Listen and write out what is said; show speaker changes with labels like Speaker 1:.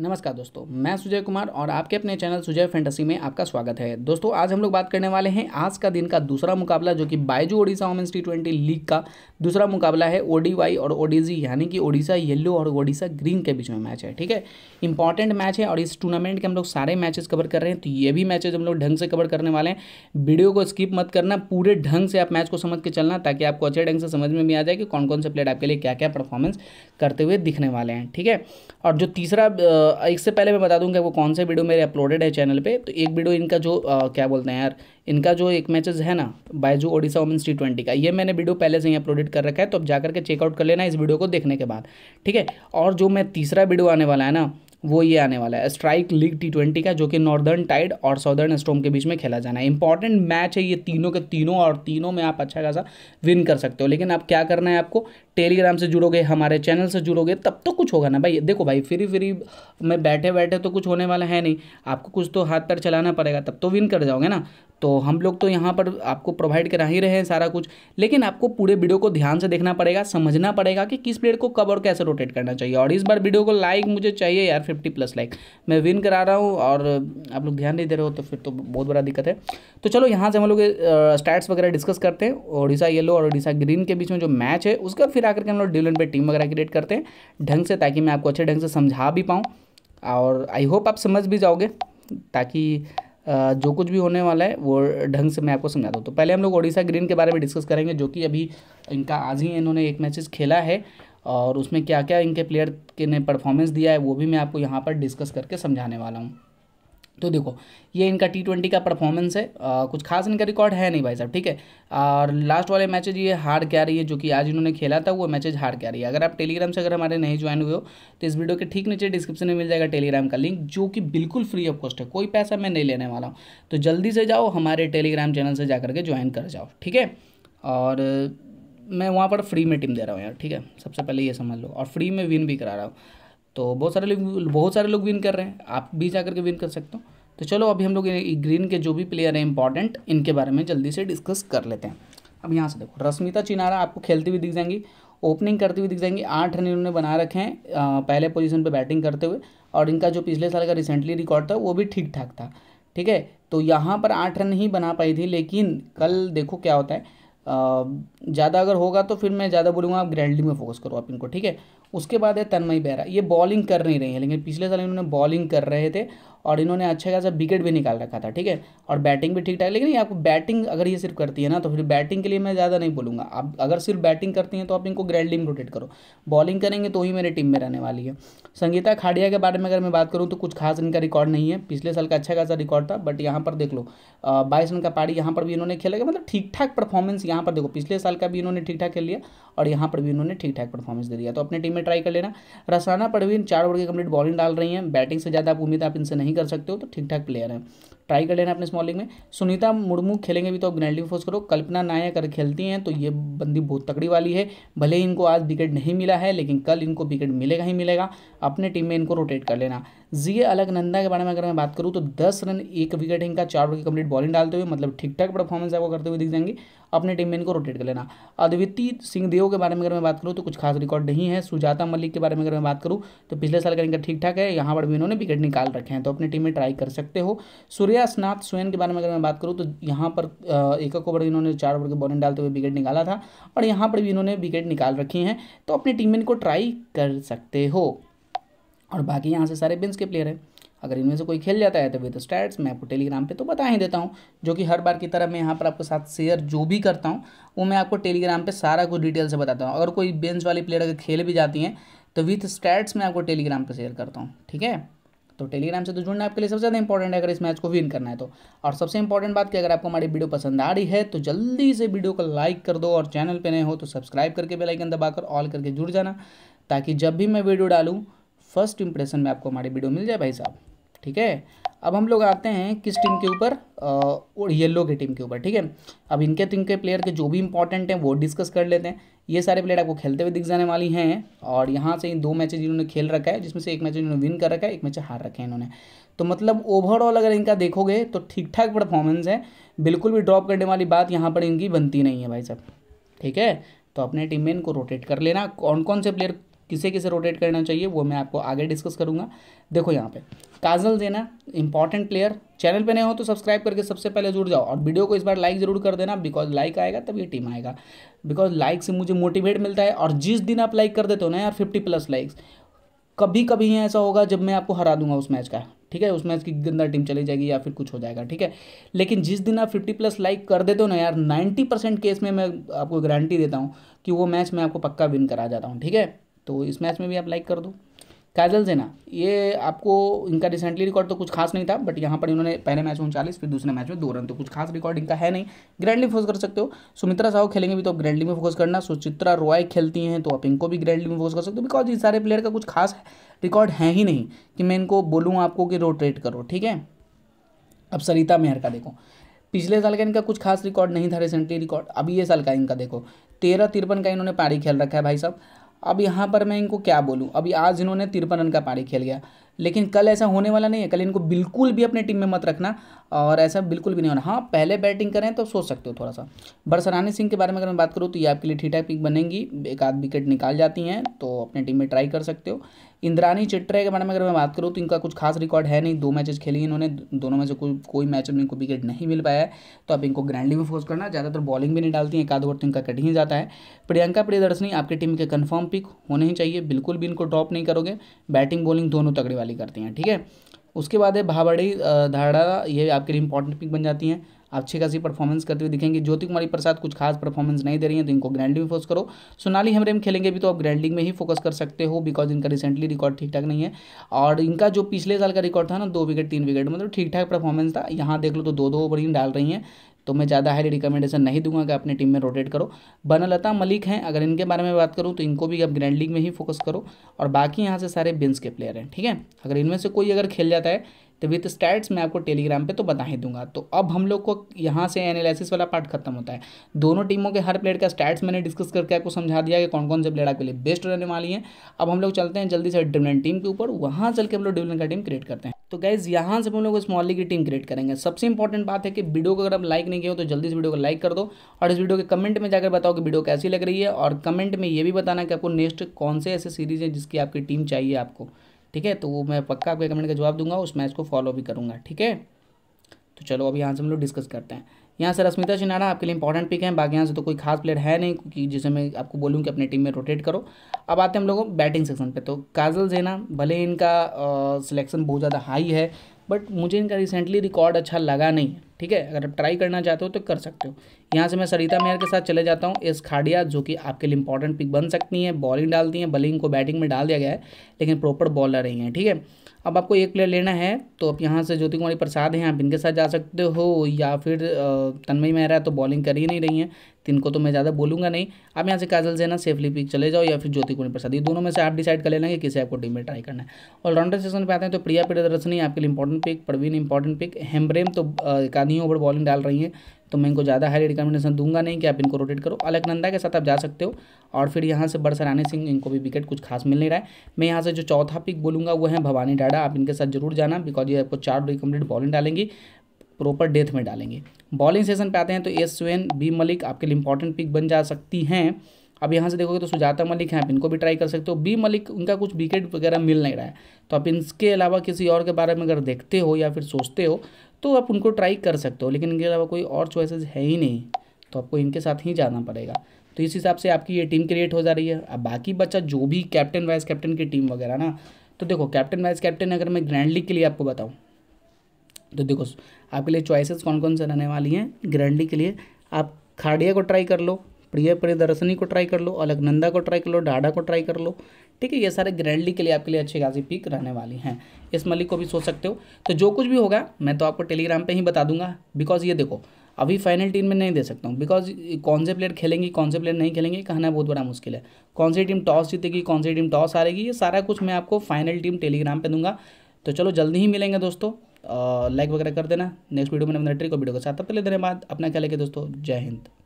Speaker 1: नमस्कार दोस्तों मैं सुजय कुमार और आपके अपने चैनल सुजय फैंटेसी में आपका स्वागत है दोस्तों आज हम लोग बात करने वाले हैं आज का दिन का दूसरा मुकाबला जो कि Byju Odisha women's T twenty league का दूसरा मुकाबला है ओडीवाई और ओडीजी यानी कि ओडिशा येलो और ओडिशा ग्रीन के बीच में मैच है ठीक है इंपॉर्टेंट मैच है और इस टूर्नामेंट के हम लोग सारे मैचेस कवर कर रहे हैं तो ये भी मैचेज हम लोग ढंग से कवर करने वाले हैं वीडियो को स्किप मत करना पूरे ढंग से आप मैच को समझ के चलना ताकि आपको अच्छे ढंग से समझ में भी आ जाए कि कौन कौन से प्लेयर आपके लिए क्या क्या परफॉर्मेंस करते हुए दिखने वाले हैं ठीक है और जो तीसरा इससे पहले मैं बता दूँ कि वो कौन से वीडियो मेरे अपलोडेड है चैनल पे तो एक वीडियो इनका जो आ, क्या बोलते हैं यार इनका जो एक मैचेस है ना Byju Odisha women's T twenty का ये मैंने वीडियो पहले से ही अपलोडेड कर रखा है तो अब जाकर के चेकआउट कर लेना इस वीडियो को देखने के बाद ठीक है और जो मैं तीसरा वीडियो आने वाला है ना वो ये आने वाला है स्ट्राइक लीग टी ट्वेंटी का जो कि नॉर्दर्न टाइड और सदर्न स्टोम के बीच में खेला जाना है इंपॉर्टेंट मैच है ये तीनों के तीनों और तीनों में आप अच्छा खासा विन कर सकते हो लेकिन आप क्या करना है आपको टेलीग्राम से जुड़ोगे हमारे चैनल से जुड़ोगे तब तो कुछ होगा ना भाई देखो भाई फ्री फ्री में बैठे बैठे तो कुछ होने वाला है नहीं आपको कुछ तो हाथ पैर चलाना पड़ेगा तब तो विन कर जाओगे ना तो हम लोग तो यहाँ पर आपको प्रोवाइड करा ही रहे हैं सारा कुछ लेकिन आपको पूरे वीडियो को ध्यान से देखना पड़ेगा समझना पड़ेगा कि किस प्लेयर को कब और कैसे रोटेट करना चाहिए और इस बार वीडियो को लाइक मुझे चाहिए यार फिफ्टी प्लस लाइक मैं विन करा रहा हूँ और आप लोग ध्यान नहीं दे रहे हो तो फिर तो बहुत बड़ा दिक्कत है तो चलो यहाँ से हम लोग स्टैट्स वगैरह डिस्कस करते हैं ओडिशा येलो और ओडिशा ग्रीन के बीच में जो मैच है उसका फिर आकर के हम लोग ड्यूलन पर टीम वगैरह क्रिएट करते हैं ढंग से ताकि मैं आपको अच्छे ढंग से समझा भी पाऊँ और आई होप आप समझ भी जाओगे ताकि जो कुछ भी होने वाला है वो ढंग से मैं आपको समझाता हूँ तो पहले हम लोग ओडिशा ग्रीन के बारे में डिस्कस करेंगे जो कि अभी इनका आज ही इन्होंने एक मैचेस खेला है और उसमें क्या क्या इनके प्लेयर के ने परफॉर्मेंस दिया है वो भी मैं आपको यहाँ पर डिस्कस करके समझाने वाला हूँ तो देखो ये इनका टी ट्वेंटी का परफॉर्मेंस है आ, कुछ खास इनका रिकॉर्ड है नहीं भाई साहब ठीक है और लास्ट वाले मैचेज ये हार क्या रही है जो कि आज इन्होंने खेला था वो मैचेज हार क्या रही है अगर आप टेलीग्राम से अगर हमारे नहीं ज्वाइन हुए हो तो इस वीडियो के ठीक नीचे डिस्क्रिप्शन में मिल जाएगा टेलीग्राम का लिंक जो कि बिल्कुल फ्री ऑफ कॉस्ट है कोई पैसा मैं नहीं लेने वाला हूँ तो जल्दी से जाओ हमारे टेलीग्राम चैनल से जा करके ज्वाइन कर जाओ ठीक है और मैं वहाँ पर फ्री में टीम दे रहा हूँ यार ठीक है सबसे पहले ये समझ लो और फ्री में विन भी करा रहा हूँ तो बहुत सारे लोग बहुत सारे लोग विन कर रहे हैं आप भी जा करके विन कर सकते हो तो चलो अभी हम लोग ग्रीन के जो भी प्लेयर हैं इंपॉर्टेंट इनके बारे में जल्दी से डिस्कस कर लेते हैं अब यहाँ से देखो रश्मिता चिनारा आपको खेलती हुई दिख जाएंगी ओपनिंग करती हुई दिख जाएंगी आठ रन इन्होंने बना रखे हैं पहले पोजिशन पर बैटिंग करते हुए और इनका जो पिछले साल का रिसेंटली रिकॉर्ड था वो भी ठीक ठाक था ठीक है तो यहाँ पर आठ रन ही बना पाई थी लेकिन कल देखो क्या होता है ज़्यादा अगर होगा तो फिर मैं ज़्यादा बोलूँगा आप ग्रैंडली में फोकस करो आप इनको ठीक है उसके बाद है तन्मय बेहरा ये बॉलिंग कर नहीं रहे हैं लेकिन पिछले साल इन्होंने बॉलिंग कर रहे थे और इन्होंने अच्छा खासा विकेट भी निकाल रखा था ठीक है और बैटिंग भी ठीक ठाक लेकिन ये आपको बैटिंग अगर ये सिर्फ करती है ना तो फिर बैटिंग के लिए मैं ज़्यादा नहीं बोलूँगा आप अगर सिर्फ बैटिंग करती हैं तो आप इनको ग्रैंड टीम रोटेट करो बॉलिंग करेंगे तो ही मेरी टीम में रहने वाली है संगीता खाड़िया के बारे में अगर मैं बात करूँ तो कुछ खास इनका रिकॉर्ड नहीं है पिछले साल का अच्छा खासा रिकॉर्ड था बट यहाँ पर देख लो बाईस रन का पारी यहाँ पर भी इन्होंने खेला गया मतलब ठीक ठाक परफॉर्मेंस यहाँ पर देखो पिछले साल का भी इन्होंने ठीक ठाक खेल लिया और यहाँ पर भी इन्होंने ठीक ठाक परफॉर्मेंस दे दिया तो अपने टीम में ट्राई कर लेना रसाना परवीन चार ओवर की कंप्लीट बॉलिंग डाल रही हैं बैटिंग से ज़्यादा आप उम्मीद आप इनसे नहीं कर सकते हो तो ठीक ठाक प्लेयर हैं ट्राई कर लेना अपने स्मॉलिंग में सुनीता मुर्मू खेलेंगे भी तो आप ग्रैंडली फोर्स करो कल्पना नायक अगर खेलती हैं तो ये बंदी बहुत तगड़ी वाली है भले ही इनको आज विकेट नहीं मिला है लेकिन कल इनको विकेट मिलेगा ही मिलेगा अपने टीम में इनको रोटेट कर लेना जी अलग नंदा के बारे में अगर मैं बात करूँ तो दस रन एक विकेट इनका चार की कंप्लीट बॉलिंग डालते हुए मतलब ठीक ठाक परफॉर्मेंस आपको करते हुए दिख जाएंगे अपने टीम में इनको रोटेट कर लेना अद्वितीय सिंह देव के बारे में अगर मैं बात करूँ तो कुछ खास रिकॉर्ड नहीं है सुजाता मलिक के बारे में अगर मैं बात करूँ तो पिछले साल का इनका ठीक ठाक है यहाँ पर भी इन्होंने विकेट निकाल रखे हैं तो अपनी टीम में ट्राई कर सकते हो सूर्य सूर्यास्नाथ स्वयं के बारे में अगर मैं बात करूँ तो यहाँ पर एक ओवर इन्होंने चार ओवर के बॉलिंग डालते हुए विकेट निकाला था और यहाँ पर भी इन्होंने विकेट निकाल रखी हैं तो अपनी टीम में इनको ट्राई कर सकते हो और बाकी यहाँ से सारे बिन्स के प्लेयर हैं अगर इनमें से कोई खेल जाता है तो विद तो स्टैट्स मैं आपको टेलीग्राम पे तो बता ही देता हूँ जो कि हर बार की तरह मैं यहाँ पर आपके साथ शेयर जो भी करता हूँ वो मैं आपको टेलीग्राम पे सारा कुछ डिटेल से बताता हूँ अगर कोई बेंच वाली प्लेयर अगर खेल भी जाती हैं तो विथ स्टैट्स मैं आपको टेलीग्राम पर शेयर करता हूँ ठीक है तो टेलीग्राम से तो जुड़ना आपके लिए सबसे ज़्यादा इंपॉर्टेंट है अगर इस मैच को विन करना है तो और सबसे इंपॉर्टेंट बात कि अगर आपको हमारी वीडियो पसंद आ रही है तो जल्दी से वीडियो को लाइक कर दो और चैनल पर नए हो तो सब्सक्राइब करके बेलाइकन दबाकर ऑल करके जुड़ जाना ताकि जब भी मैं वीडियो डालूँ फर्स्ट इंप्रेशन में आपको हमारी वीडियो मिल जाए भाई साहब ठीक है अब हम लोग आते हैं किस टीम के ऊपर और येलो की टीम के ऊपर ठीक है अब इनके टीम के प्लेयर के जो भी इंपॉर्टेंट हैं वो डिस्कस कर लेते हैं ये सारे प्लेयर आपको खेलते हुए दिख जाने वाली हैं और यहाँ से इन दो मैचेज इन्होंने खेल रखा है जिसमें से एक मैच इन्होंने विन कर रखा है एक मैच हार रखे हैं इन्होंने तो मतलब ओवरऑल अगर इनका देखोगे तो ठीक ठाक परफॉर्मेंस है बिल्कुल भी ड्रॉप करने वाली बात यहाँ पर इनकी बनती नहीं है भाई साहब ठीक है तो अपने टीम में इनको रोटेट कर लेना कौन कौन से प्लेयर किसे किसे रोटेट करना चाहिए वो मैं आपको आगे डिस्कस करूँगा देखो यहाँ पे काजल देना इंपॉर्टेंट प्लेयर चैनल पे नए हो तो सब्सक्राइब करके सबसे पहले जुड़ जाओ और वीडियो को इस बार लाइक ज़रूर कर देना बिकॉज लाइक आएगा तभी टीम आएगा बिकॉज लाइक से मुझे मोटिवेट मिलता है और जिस दिन आप लाइक कर देते हो ना यार फिफ्टी प्लस लाइक्स कभी कभी ऐसा होगा जब मैं आपको हरा दूंगा उस मैच का ठीक है उस मैच की गंदा टीम चली जाएगी या फिर कुछ हो जाएगा ठीक है लेकिन जिस दिन आप 50 प्लस लाइक कर देते हो ना यार 90 परसेंट केस में मैं आपको गारंटी देता हूँ कि वो मैच मैं आपको पक्का विन करा जाता हूँ ठीक है तो इस मैच में भी आप लाइक कर दो काजल जेना ये आपको इनका रिसेंटली रिकॉर्ड तो कुछ खास नहीं था बट यहाँ पर इन्होंने पहले मैच में उनचालीस फिर दूसरे मैच में दो रन तो कुछ खास रिकॉर्ड इनका है नहीं ग्रैंडली फोकस कर सकते हो सुमित्रा साहू खेलेंगे भी तो आप ग्रैंडली में फोकस करना सुचित्रा रॉय खेलती हैं तो आप इनको भी ग्रैंडली में फोकस कर सकते हो बिकॉज इस सारे प्लेयर का कुछ खास रिकॉर्ड है ही नहीं कि मैं इनको बोलूँ आपको कि रोटेट करो ठीक है अब सरिता मेहर का देखो पिछले साल का इनका कुछ खास रिकॉर्ड नहीं था रिसेंटली रिकॉर्ड अभी ये साल का इनका देखो तेरह तिरपन का इन्होंने पारी खेल रखा है भाई साहब अब यहाँ पर मैं इनको क्या बोलूँ अभी आज इन्होंने तिरपन रन का पारी खेल गया लेकिन कल ऐसा होने वाला नहीं है कल इनको बिल्कुल भी अपने टीम में मत रखना और ऐसा बिल्कुल भी नहीं होना हाँ पहले बैटिंग करें तो सोच सकते हो थोड़ा सा बरसरानी सिंह के बारे में अगर मैं बात करूँ तो ये आपके लिए ठीक ठाक पिक बनेंगी एक आध विकेट निकाल जाती हैं तो अपने टीम में ट्राई कर सकते हो इंद्रानी चिट्रे के बारे में अगर मैं बात करूँ तो इनका कुछ खास रिकॉर्ड है नहीं दो मैचेज खेली इन्होंने दोनों में से कोई कोई मैच में इनको विकेट नहीं मिल पाया है तो अब इनको ग्रैंडली में फोर्स करना ज़्यादातर बॉलिंग भी नहीं डालती हैं एक आध ओवर तो इनका कट ही जाता है प्रियंका प्रियदर्शनी आपकी टीम के कन्फर्म पिक होने ही चाहिए बिल्कुल भी इनको ड्रॉप नहीं करोगे बैटिंग बॉलिंग दोनों तगड़े वाली करती हैं ठीक है उसके बाद है भावड़ी धाड़ा ये आपके लिए इंपॉर्टेंट पिक बन जाती हैं अच्छी खासी परफॉर्मेंस करते हुए दिखेंगे ज्योति कुमारी प्रसाद कुछ खास परफॉर्मेंस नहीं दे रही है तो इनको ग्रैंड में फोकस करो सोनाली हेमरेम खेलेंगे भी तो आप ग्रैंडिंग में ही फोकस कर सकते हो बिकॉज इनका रिसेंटली रिकॉर्ड ठीक ठाक नहीं है और इनका जो पिछले साल का रिकॉर्ड था ना दो विकेट तीन विकेट मतलब ठीक ठाक परफॉर्मेंस था यहाँ देख लो तो दो दो ओवर ही डाल रही हैं तो मैं ज़्यादा हाई रिकमेंडेशन नहीं दूंगा कि अपनी टीम में रोटेट करो बनलता मलिक हैं अगर इनके बारे में बात करूँ तो इनको भी आप ग्रैंड लीग में ही फोकस करो और बाकी यहाँ से सारे बिन्स के प्लेयर हैं ठीक है अगर इनमें से कोई अगर खेल जाता है तो विथ स्टैट्स मैं आपको टेलीग्राम पे तो बता ही दूंगा तो अब हम लोग को यहाँ से एनालिसिस वाला पार्ट खत्म होता है दोनों टीमों के हर प्लेयर का स्टैट्स मैंने डिस्कस करके आपको समझा दिया कि कौन कौन से प्लेयर आपके लिए बेस्ट रहने वाली हैं अब हम लोग चलते हैं जल्दी से डिविलन टीम के ऊपर वहाँ चल के हम लोग डिविलन का टीम क्रिएट करते हैं तो गाइज यहाँ से हम लोग स्मॉल लीग की टीम क्रिएट करेंगे सबसे इंपॉर्टेंट बात है कि वीडियो को अगर आप लाइक नहीं किया हो तो जल्दी से वीडियो को लाइक कर दो और इस वीडियो के कमेंट में जाकर बताओ कि वीडियो कैसी लग रही है और कमेंट में ये भी बताना कि आपको नेक्स्ट कौन से ऐसे सीरीज़ है जिसकी आपकी टीम चाहिए आपको ठीक है तो वो मैं पक्का आपके कमेंट का जवाब दूंगा उस मैच को फॉलो भी करूँगा ठीक है तो चलो अभी यहाँ से हम लोग डिस्कस करते हैं यहाँ से रश्मिता छिनाड़ा आपके लिए इंपॉर्टेंट पिक है बाकी यहाँ से तो कोई खास प्लेयर है नहीं क्योंकि जिसे मैं आपको बोलूँ कि अपने टीम में रोटेट करो अब आते हैं हम लोगों बैटिंग सेक्शन पर तो काजल जेना भले इनका सिलेक्शन बहुत ज़्यादा हाई है बट मुझे इनका रिसेंटली रिकॉर्ड अच्छा लगा नहीं है ठीक है अगर आप ट्राई करना चाहते हो तो कर सकते हो यहाँ से मैं सरिता मेहर के साथ चले जाता हूँ एस खाडिया जो कि आपके लिए इंपॉर्टेंट पिक बन सकती हैं बॉलिंग डालती हैं बलिंग को बैटिंग में डाल दिया गया है लेकिन प्रॉपर बॉलर ही हैं ठीक है अब आपको एक प्लेयर लेना है तो आप यहाँ से ज्योति कुमारी प्रसाद हैं आप इनके साथ जा सकते हो या फिर तन्मय मेहरा तो बॉलिंग कर ही नहीं रही हैं तिनको तो मैं ज़्यादा बोलूँगा नहीं आप यहाँ से काजल जैना सेफली पिक चले जाओ या फिर ज्योति कुमारी प्रसाद ये दोनों में से आप डिसाइड कर लेना कि किसे आपको टीम में ट्राई करना है ऑलराउंडर सेशन पर आते हैं तो प्रिया प्रदर्शनी आपके लिए important pick Praveen important pick Hembrom तो ज़्यादा ही ओवर बॉलिंग डाल रही हैं तो मैं इनको ज़्यादा हाई रिकमेंडेशन दूंगा नहीं कि आप इनको रोटेट करो अलग नंदा के साथ आप जा सकते हो और फिर यहाँ से बरसरानी सिंह इनको भी विकेट कुछ खास मिल नहीं रहा है मैं यहाँ से जो चौथा पिक बोलूँगा वो है भवानी डाडा आप इनके साथ जरूर जाना बिकॉज ये आपको चार रिकमेंडेड बॉलिंग डालेंगी प्रॉपर डेथ में डालेंगे बॉलिंग सेशन पे आते हैं तो एस स्वेन बी मलिक आपके लिए इंपॉर्टेंट पिक बन जा सकती हैं अब यहाँ से देखोगे तो सुजाता मलिक हैं आप इनको भी ट्राई कर सकते हो बी मलिक उनका कुछ विकेट वगैरह मिल नहीं रहा है तो आप इनके अलावा किसी और के बारे में अगर देखते हो या फिर सोचते हो तो आप उनको ट्राई कर सकते हो लेकिन इनके अलावा कोई और चॉइसेस है ही नहीं तो आपको इनके साथ ही जाना पड़ेगा तो इस हिसाब से आपकी ये टीम क्रिएट हो जा रही है अब बाकी बच्चा जो भी कैप्टन वाइस कैप्टन की टीम वगैरह ना तो देखो कैप्टन वाइस कैप्टन अगर मैं ग्रैंड लीग के लिए आपको बताऊँ तो देखो आपके लिए चॉइसेस कौन कौन से रहने वाली हैं ग्रैंड लीग के लिए आप खाड़िया को ट्राई कर लो प्रिय प्रियदर्शनी को ट्राई कर लो अलगनंदा को ट्राई कर लो डाडा को ट्राई कर लो ठीक है ये सारे ग्रैंडली के लिए आपके लिए अच्छी खासी पिक रहने वाली हैं इस मलिक को भी सोच सकते हो तो जो कुछ भी होगा मैं तो आपको टेलीग्राम पर ही बता दूंगा बिकॉज ये देखो अभी फाइनल टीम में नहीं दे सकता हूँ बिकॉज कौन से प्लेयर खेलेंगी कौन से प्लेयर नहीं खेलेंगे कहना बहुत बड़ा मुश्किल है कौन सी टीम टॉस जीतेगी कौन सी टीम टॉस हारेगी ये सारा कुछ मैं आपको फाइनल टीम टेलीग्राम पर दूंगा तो चलो जल्दी ही मिलेंगे दोस्तों लाइक वगैरह कर देना नेक्स्ट वीडियो में नरेटरी को वीडियो के साथ तब पहले धन्यवाद अपना ख्याल रखिए दोस्तों जय हिंद